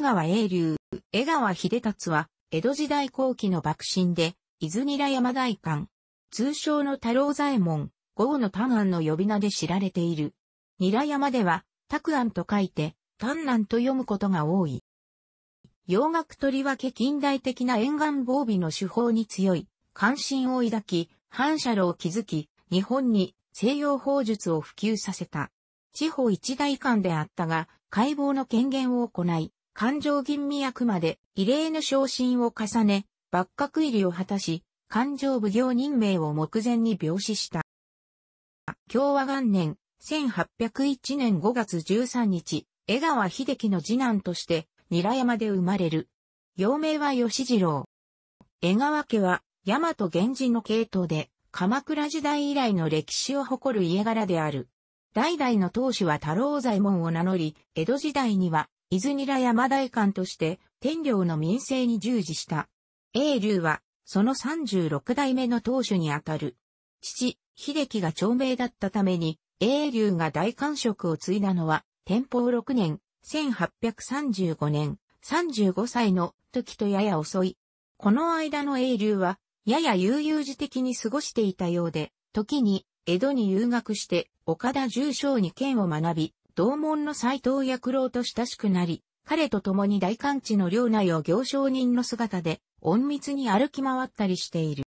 江川英龍、江川秀達は、江戸時代後期の幕臣で、伊豆ら山大官、通称の太郎左衛門、豪の丹安の呼び名で知られている。韮山では、拓安と書いて、丹南と読むことが多い。洋楽とりわけ近代的な沿岸防備の手法に強い、関心を抱き、反射炉を築き、日本に西洋法術を普及させた。地方一大官であったが、解剖の権限を行い、感情吟味役まで異例の昇進を重ね、幕閣入りを果たし、感情奉行任命を目前に病死した。共和元年、1801年5月13日、江川秀樹の次男として、ラ山で生まれる。幼名は吉次郎。江川家は、大和源氏の系統で、鎌倉時代以来の歴史を誇る家柄である。代々の当主は太郎左衛門を名乗り、江戸時代には泉良山大官として天領の民政に従事した。英竜は、その36代目の当主にあたる。父、秀樹が長命だったために、英竜が大官職を継いだのは、天保6年、1835年、35歳の時とやや遅い。この間の英竜は、やや悠々自適に過ごしていたようで、時に、江戸に留学して、岡田重将に剣を学び、同門の斎藤役郎と親しくなり、彼と共に大官地の領内を行商人の姿で、隠密に歩き回ったりしている。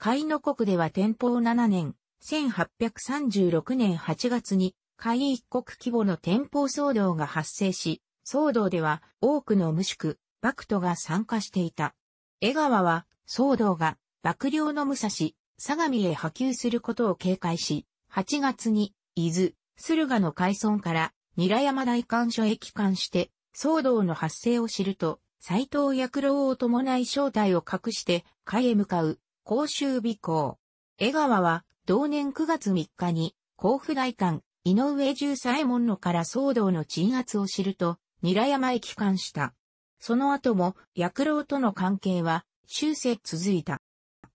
海の国では天保7年、1836年8月に、海一国規模の天保騒動が発生し、騒動では多くの無宿、幕都が参加していた。江川は、騒動が、幕僚の武蔵、相模へ波及することを警戒し、8月に、伊豆、駿河の海村から韮山大官所へ帰還して、騒動の発生を知ると、斎藤役郎を伴い正体を隠して、海へ向かう、甲州尾行。江川は、同年9月3日に、甲府大官、井上重左衛門のから騒動の鎮圧を知ると、韮山へ帰還した。その後も、役郎との関係は、終生続いた。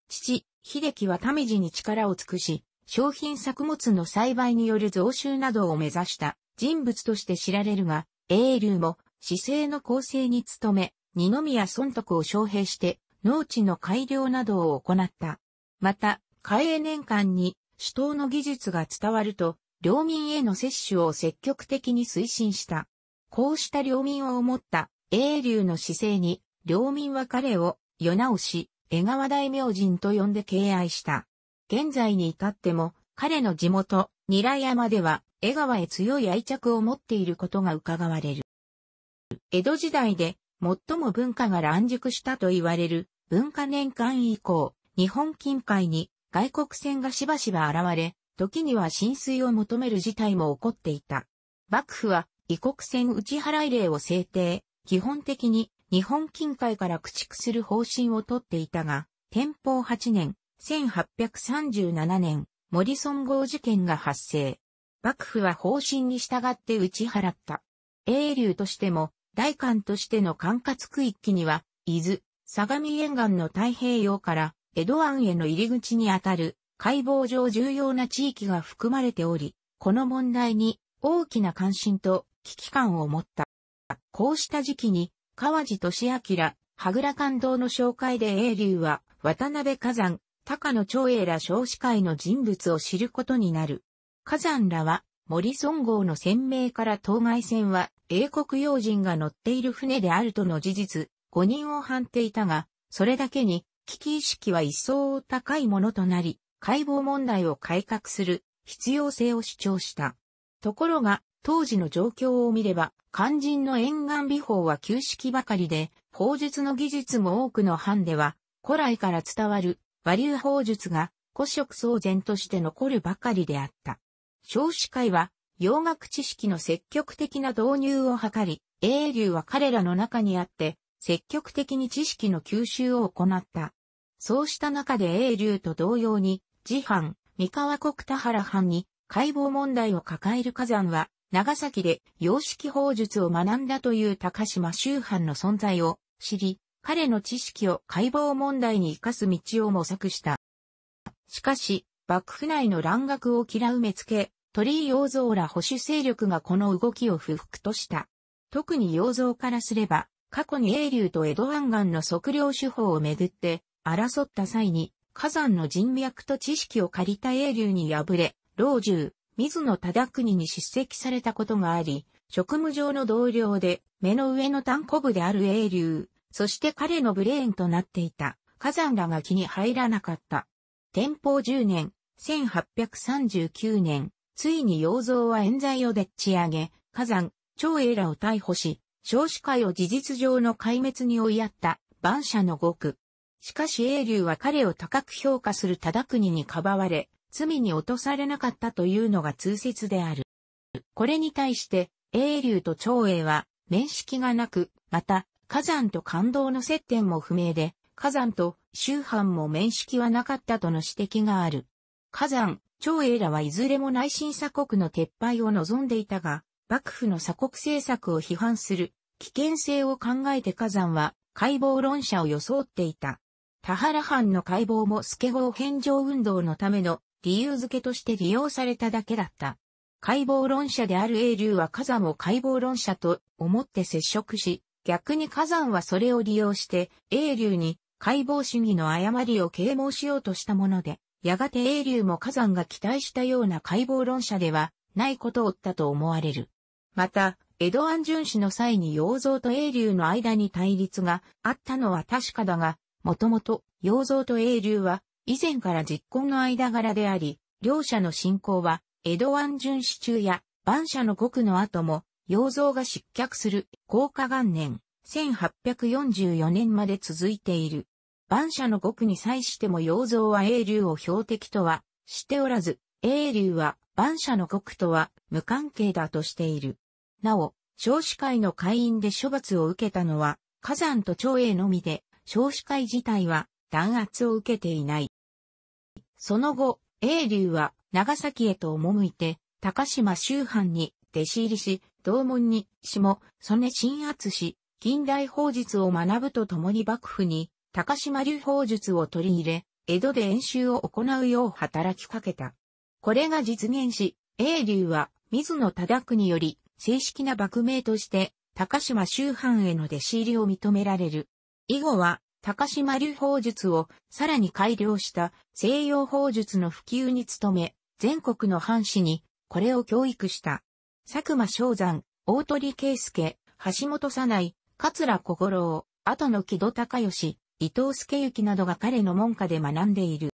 父、秀樹は民事に力を尽くし、商品作物の栽培による増収などを目指した人物として知られるが、英流も、市政の構成に努め、二宮尊徳を招聘して、農地の改良などを行った。また、開営年間に、首都の技術が伝わると、領民への接種を積極的に推進した。こうした領民を思った英流の姿勢に、領民は彼を、世直し、江川大明神と呼んで敬愛した。現在に至っても、彼の地元、ニラ山では、江川へ強い愛着を持っていることが伺われる。江戸時代で、最も文化が乱熟したと言われる、文化年間以降、日本近海に外国船がしばしば現れ、時には浸水を求める事態も起こっていた。幕府は、異国船打ち払い令を制定、基本的に日本近海から駆逐する方針をとっていたが、天保8年、1837年、モリソン号事件が発生。幕府は方針に従って打ち払った。英流としても、大官としての管轄区域には、伊豆、相模沿岸の太平洋から、江戸湾への入り口にあたる、解剖上重要な地域が含まれており、この問題に大きな関心と危機感を持った。こうした時期に、川地敏明、羽倉官道の紹介で英流は、渡辺火山、高野長英ら少子会の人物を知ることになる。火山らは、森孫号の鮮明から当該船は、英国要人が乗っている船であるとの事実、誤認を判定いたが、それだけに、危機意識は一層高いものとなり、解剖問題を改革する必要性を主張した。ところが、当時の状況を見れば、肝心の沿岸美法は旧式ばかりで、法術の技術も多くの藩では、古来から伝わる和流砲術が古色騒然として残るばかりであった。少子会は洋楽知識の積極的な導入を図り、英流は彼らの中にあって、積極的に知識の吸収を行った。そうした中で英流と同様に、自藩、三河国田原藩に解剖問題を抱える火山は、長崎で洋式法術を学んだという高島周藩の存在を知り、彼の知識を解剖問題に生かす道を模索した。しかし、幕府内の乱学を嫌う目付け、鳥居洋蔵ら保守勢力がこの動きを不服とした。特に洋蔵からすれば、過去に英流と江戸湾岸の測量手法をめぐって争った際に、火山の人脈と知識を借りた英流に敗れ、老中、水野忠国に叱責されたことがあり、職務上の同僚で、目の上の単古部である英流、そして彼のブレーンとなっていた火山らが気に入らなかった。天保10年、1839年、ついに洋蔵は冤罪をでっち上げ、火山、長英らを逮捕し、少子会を事実上の壊滅に追いやった万社の極。しかし英竜は彼を高く評価する忠国にかばわれ、罪に落とされなかったというのが通説である。これに対して、英竜と長英は面識がなく、また、火山と感動の接点も不明で、火山と周藩も面識はなかったとの指摘がある。火山、長英らはいずれも内心鎖国の撤廃を望んでいたが、幕府の鎖国政策を批判する危険性を考えて火山は解剖論者を装っていた。田原藩の解剖もスケボー返上運動のための理由付けとして利用されただけだった。解剖論者である英竜は火山を解剖論者と思って接触し、逆に火山はそれを利用して英流に解剖主義の誤りを啓蒙しようとしたもので、やがて英流も火山が期待したような解剖論者ではないことを言ったと思われる。また、江戸安ン巡の際に洋像と英流の間に対立があったのは確かだが、もともと洋像と英流は以前から実婚の間柄であり、両者の信仰は江戸安ン巡中や万社の国の後も溶像が失脚する、高化元年、1844年まで続いている。万社の極に際しても溶像は英竜を標的とはしておらず、英龍は万社の極とは無関係だとしている。なお、少子会の会員で処罰を受けたのは、火山と長英のみで、少子会自体は弾圧を受けていない。その後、英龍は長崎へと赴いて、高島周藩に弟子入りし、同門に、下、曽根新厚氏、近代法術を学ぶとともに幕府に、高島流法術を取り入れ、江戸で演習を行うよう働きかけた。これが実現し、英流は、水野忠久により、正式な幕名として、高島周藩への弟子入りを認められる。以後は、高島流法術をさらに改良した西洋法術の普及に努め、全国の藩士にこれを教育した。佐久間昌山、大鳥圭介、橋本さない、桂小五郎、後の木戸孝義、伊藤助幸などが彼の門下で学んでいる。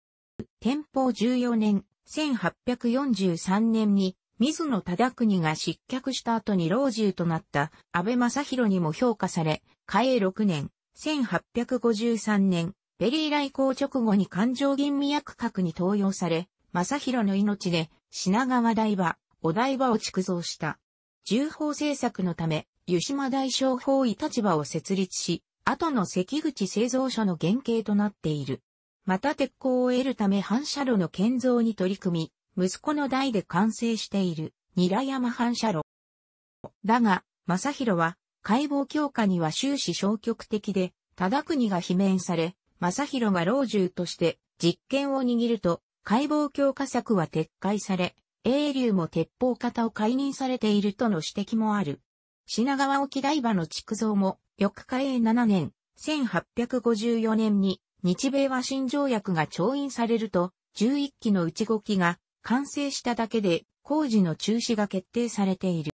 天保14年、1843年に、水野忠国が失脚した後に老中となった安倍正宏にも評価され、嘉永6年、1853年、ベリー来航直後に環状吟味役閣に登用され、正宏の命で品川台場、お台場を築造した。重宝政策のため、湯島大商法位立場を設立し、後の関口製造所の原型となっている。また鉄鋼を得るため反射炉の建造に取り組み、息子の代で完成している、ニラ山反射炉。だが、正宏は、解剖強化には終始消極的で、忠国が罷免され、正宏が老中として実権を握ると、解剖強化策は撤回され、英流も鉄砲方を解任されているとの指摘もある。品川沖台場の築造も、翌火永7年、1854年に、日米和親条約が調印されると、11機の内ち5機が完成しただけで、工事の中止が決定されている。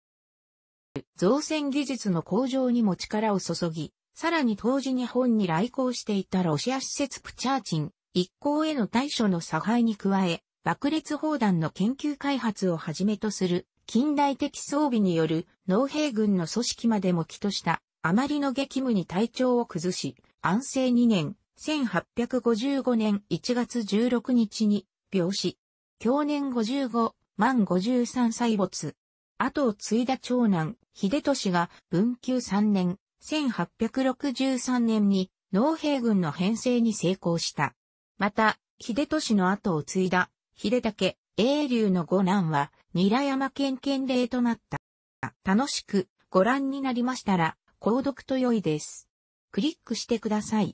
造船技術の向上にも力を注ぎ、さらに当時日本に来航していたロシア施設プチャーチン、一行への対処の差配に加え、爆裂砲弾の研究開発をはじめとする近代的装備による農兵軍の組織までも起としたあまりの激務に体調を崩し、安政2年、1855年1月16日に病死。去年55、万53歳没。後を継いだ長男、秀俊が文久3年、1863年に農兵軍の編成に成功した。また、秀俊の後を継いだ秀武、英流の五男は、ニラ山県県令となった。楽しくご覧になりましたら、購読と良いです。クリックしてください。